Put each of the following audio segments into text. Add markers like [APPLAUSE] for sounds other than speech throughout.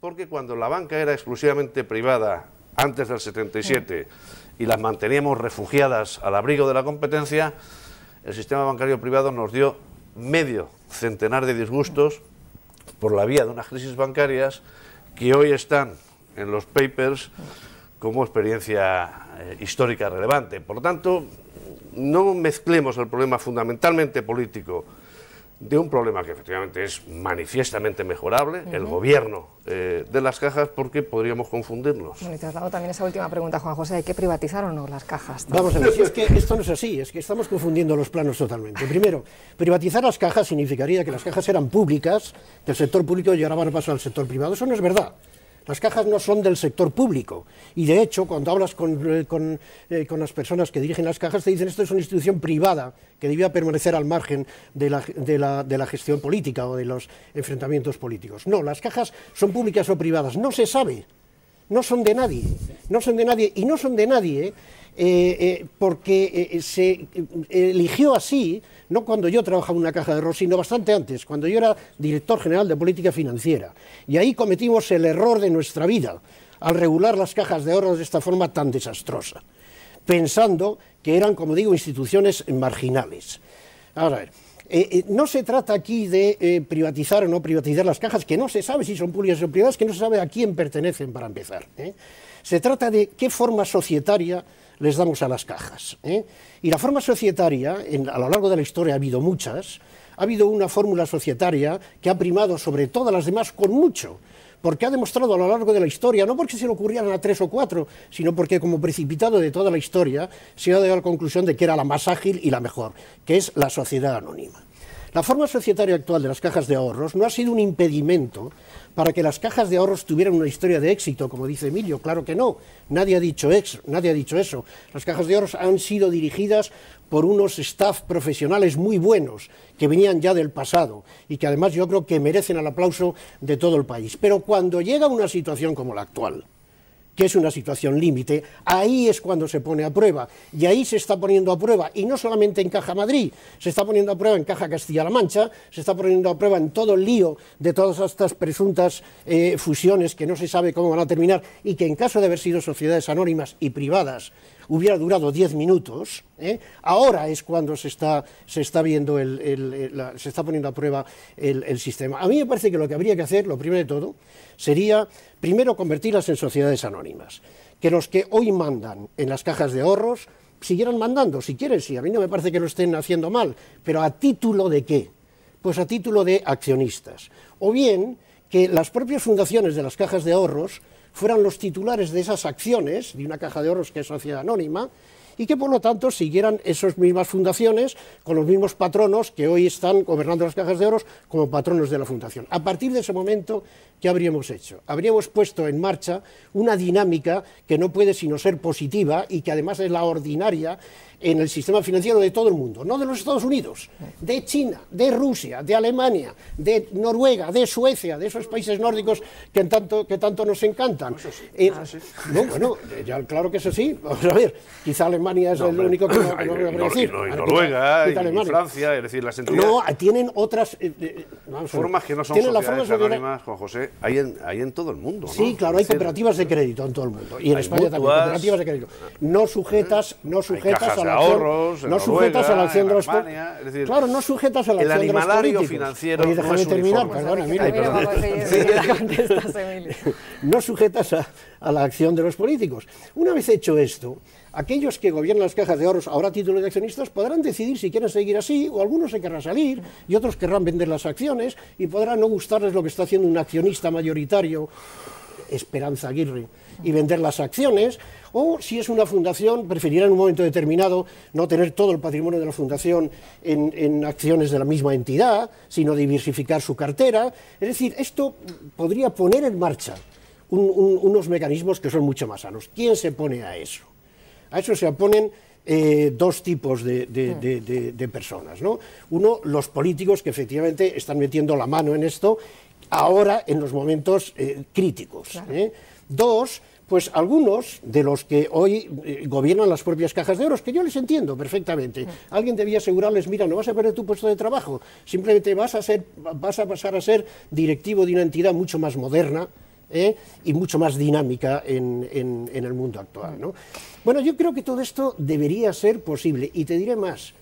porque cuando la banca era exclusivamente privada antes del 77 y las manteníamos refugiadas al abrigo de la competencia, el sistema bancario privado nos dio medio centenar de disgustos por la vía de unas crisis bancarias que hoy están en los papers como experiencia eh, histórica relevante. Por lo tanto, no mezclemos el problema fundamentalmente político de un problema que efectivamente es manifiestamente mejorable, el gobierno eh, de las cajas, porque podríamos confundirnos. Bueno, y te dado también esa última pregunta, Juan José, ¿hay que privatizar o no las cajas? Vamos a ver, si es que esto no es así, es que estamos confundiendo los planos totalmente. Primero, privatizar las cajas significaría que las cajas eran públicas, que el sector público a paso al sector privado, eso no es verdad. Las cajas no son del sector público y de hecho cuando hablas eh, eh, con, las personas que dirigen las cajas te dicen esto es una institución privada que debía permanecer al margen de la, gestión política o de los enfrentamientos políticos. No, las cajas son públicas o privadas, no se sabe, no son de nadie, no son de nadie y no son de nadie. ¿eh? Eh, eh, porque eh, se eligió así, no cuando yo trabajaba en una caja de ahorros, sino bastante antes, cuando yo era director general de política financiera. Y ahí cometimos el error de nuestra vida al regular las cajas de ahorros de esta forma tan desastrosa, pensando que eran, como digo, instituciones marginales. Ahora, ver, no se trata aquí de privatizar o no privatizar las cajas, que no se sabe si son públicas o privadas, que no se sabe a quién pertenecen para empezar. Se trata de qué forma societaria les damos a las cajas. ¿eh? Y la forma societaria, a lo largo de la historia ha habido muchas, ha habido una fórmula societaria que ha primado sobre todas las demás con mucho porque ha demostrado a lo largo de la historia, no porque se le ocurrieran a tres o cuatro, sino porque como precipitado de toda la historia se ha dado la conclusión de que era la más ágil y la mejor, que es la sociedad anónima. La forma societaria actual de las cajas de ahorros no ha sido un impedimento para que las cajas de ahorros tuvieran una historia de éxito, como dice Emilio. Claro que no, nadie ha dicho, nadie ha dicho eso. Las cajas de ahorros han sido dirigidas por unos staff profesionales muy buenos que venían ya del pasado y que además yo creo que merecen el aplauso de todo el país. Pero cuando llega una situación como la actual, que es una situación límite, ahí es cuando se pone a prueba. Y ahí se está poniendo a prueba, y no solamente en Caja Madrid, se está poniendo a prueba en Caja Castilla-La Mancha, se está poniendo a prueba en todo el lío de todas estas presuntas eh, fusiones que no se sabe cómo van a terminar y que en caso de haber sido sociedades anónimas y privadas, hubiera durado 10 minutos, ¿eh? ahora es cuando se está, se está viendo el, se está poniendo a prueba el, sistema. A mí me parece que lo que habría que hacer, lo primero de todo, sería primero convertirlas en sociedades anónimas, que los que hoy mandan en las cajas de ahorros siguieran mandando, si quieren, sí, a mí no me parece que lo estén haciendo mal, pero a título de qué? Pues a título de accionistas. O bien que las propias fundaciones de las cajas de ahorros fueran los titulares de esas acciones de una caja de ahorros que es sociedad anónima y que por lo tanto siguieran esas mismas fundaciones con los mismos patronos que hoy están gobernando las cajas de oros como patronos de la fundación. A partir de ese momento, ¿qué habríamos hecho? Habríamos puesto en marcha una dinámica que no puede sino ser positiva y que además es la ordinaria en el sistema financiero de todo el mundo, no de los Estados Unidos, de China, de Rusia, de Alemania, de Noruega, de Suecia, de esos países nórdicos que tanto, que tanto nos encantan. Pues eso eh, ah, sí. No, bueno, eh, ya, claro que eso sí. Vamos a ver, quizá Alemania es el único que no, lo no decir. Noruega, y, Francia, es decir, las entidades... No, ah, tienen otras... Eh, formas que no son tienen sociedades anónimas, Juan José, hay en, hay en todo el mundo. Sí, claro, hay cooperativas de crédito en todo el mundo. Y en España también, cooperativas de crédito. No sujetas, no sujetas a la ahorros, no sujetas a la acción de los Claro, no sujetas a la acción de los políticos. No sujetas a, la acción de los políticos. Una vez hecho esto, aquellos que gobiernan las cajas de ahorros ahora títulos título de accionistas podrán decidir si quieren seguir así o algunos se querrán salir y otros querrán vender las acciones y podrán no gustarles lo que está haciendo un accionista mayoritario Esperanza Aguirre y vender las acciones, o si es una fundación, preferirá en un momento determinado no tener todo el patrimonio de la fundación en, acciones de la misma entidad, sino diversificar su cartera. Es decir, esto podría poner en marcha unos mecanismos que son mucho más sanos. ¿Quién se pone a eso? A eso se oponen eh, dos tipos de, personas. ¿no? Uno, los políticos que efectivamente están metiendo la mano en esto ahora en los momentos eh, críticos. ¿eh? Dos, pues algunos de los que hoy eh, gobiernan las propias cajas de oro, que yo les entiendo perfectamente. Alguien debía asegurarles, mira, no vas a perder tu puesto de trabajo, simplemente vas a, ser, vas a pasar a ser directivo de una entidad mucho más moderna. y mucho más dinámica en, el mundo actual. Bueno, yo creo que todo esto debería ser posible y te diré más.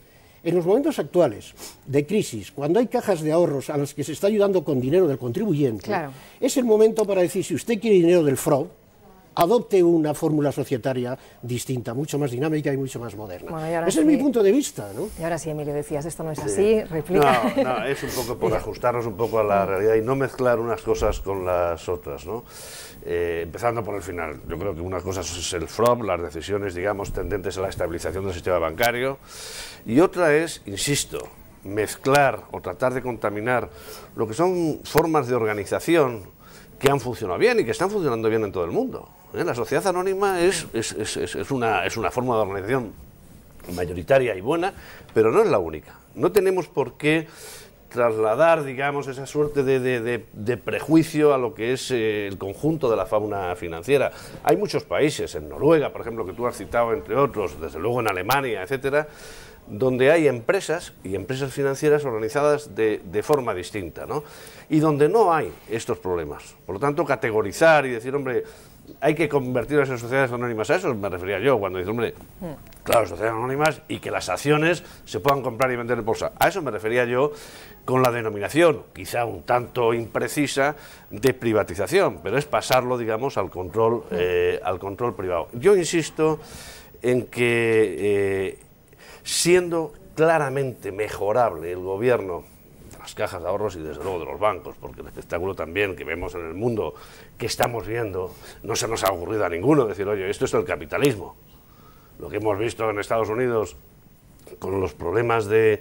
En los momentos actuales de crisis, cuando hay cajas de ahorros a las que se está ayudando con dinero del contribuyente, es el momento para decir, si usted quiere dinero del fraude, adopte una fórmula societaria distinta, mucho más dinámica y mucho más moderna. Ese es mi punto de vista. ¿no? Y ahora sí, Emilio, decías, esto no es así, No, es un poco por [LAUGHS] ajustarnos un poco a la mm. realidad y no mezclar unas cosas con las otras. ¿no? Eh, empezando por el final, yo creo que una cosa es el from, las decisiones, digamos, tendentes a la estabilización del sistema bancario, y otra es, insisto, mezclar o tratar de contaminar lo que son formas de organización que han funcionado bien y que están funcionando bien en todo el mundo. ¿Eh? La sociedad anónima es, una, es una forma de organización mayoritaria y buena, pero no es la única. No tenemos por qué trasladar, digamos, esa suerte de, prejuicio a lo que es eh, el conjunto de la fauna financiera. Hay muchos países, en Noruega, por ejemplo, que tú has citado, entre otros, desde luego en Alemania, etcétera, donde hay empresas y empresas financieras organizadas de, de forma distinta, ¿no? Y donde no hay estos problemas. Por lo tanto, categorizar y decir, hombre, hay que convertirlas en sociedades anónimas. A eso me refería yo cuando dice, hombre, hmm. claro, sociedades anónimas y que las acciones se puedan comprar y vender en bolsa. A eso me refería yo con la denominación, quizá un tanto imprecisa, de privatización, pero es pasarlo, digamos, al control, hmm. eh, al control privado. Yo insisto en que, eh, siendo claramente mejorable el gobierno cajas de ahorros y desde luego de los bancos, porque el espectáculo también que vemos en el mundo, que estamos viendo, no se nos ha ocurrido a ninguno decir, oye, esto es el capitalismo. Lo que hemos visto en Estados Unidos con los problemas de,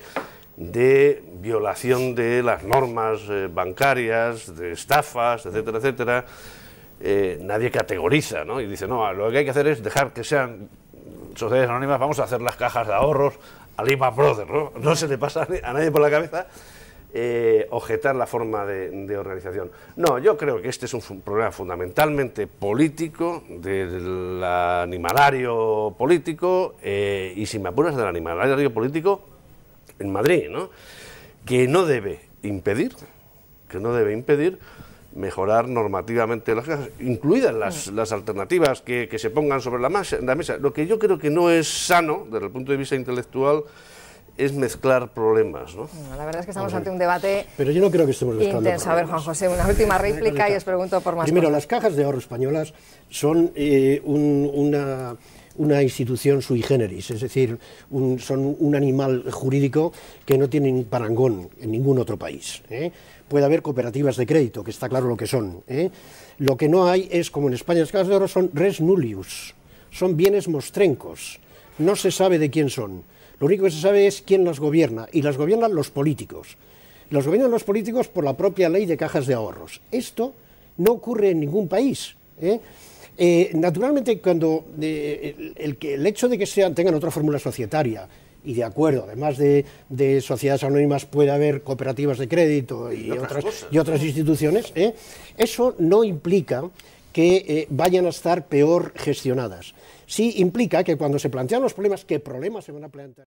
de violación de las normas eh, bancarias, de estafas, etcétera, etcétera, eh, nadie categoriza, ¿no? Y dice, no, lo que hay que hacer es dejar que sean sociedades anónimas, vamos a hacer las cajas de ahorros al lima brother ¿no? No se le pasa a nadie por la cabeza eh, objetar la forma de, organización. No, yo creo que este es un, problema fundamentalmente político, del animalario político, eh, y si me apuras del animalario político en Madrid, ¿no? que no debe impedir, que no debe impedir mejorar normativamente las cosas, incluidas las, mm. alternativas que, se pongan sobre la mesa. Lo que yo creo que no es sano desde el punto de vista intelectual es mezclar problemas, ¿no? La verdad es que estamos ante un debate Pero yo no creo que estemos intenso. A ver, Juan José, una última réplica y os pregunto por más Primero, las cajas de ahorro españolas son eh, una institución sui generis, es decir, son un animal jurídico que no tiene parangón en ningún otro país. ¿eh? Puede haber cooperativas de crédito, que está claro lo que son. ¿eh? Lo que no hay es, como en España las cajas de oro... son res nullius, son bienes mostrencos, no se sabe de quién son lo único que se sabe es quién las gobierna, y las gobiernan los políticos. Los gobiernan los políticos por la propia ley de cajas de ahorros. Esto no ocurre en ningún país. ¿eh? Eh, naturalmente, cuando eh, el, hecho de que sean, tengan otra fórmula societaria, y de acuerdo, además de, sociedades anónimas puede haber cooperativas de crédito y, otras, instituciones, eso no implica que vayan a estar peor gestionadas. Sí implica que cuando se plantean los problemas, ¿qué problemas se van a plantear?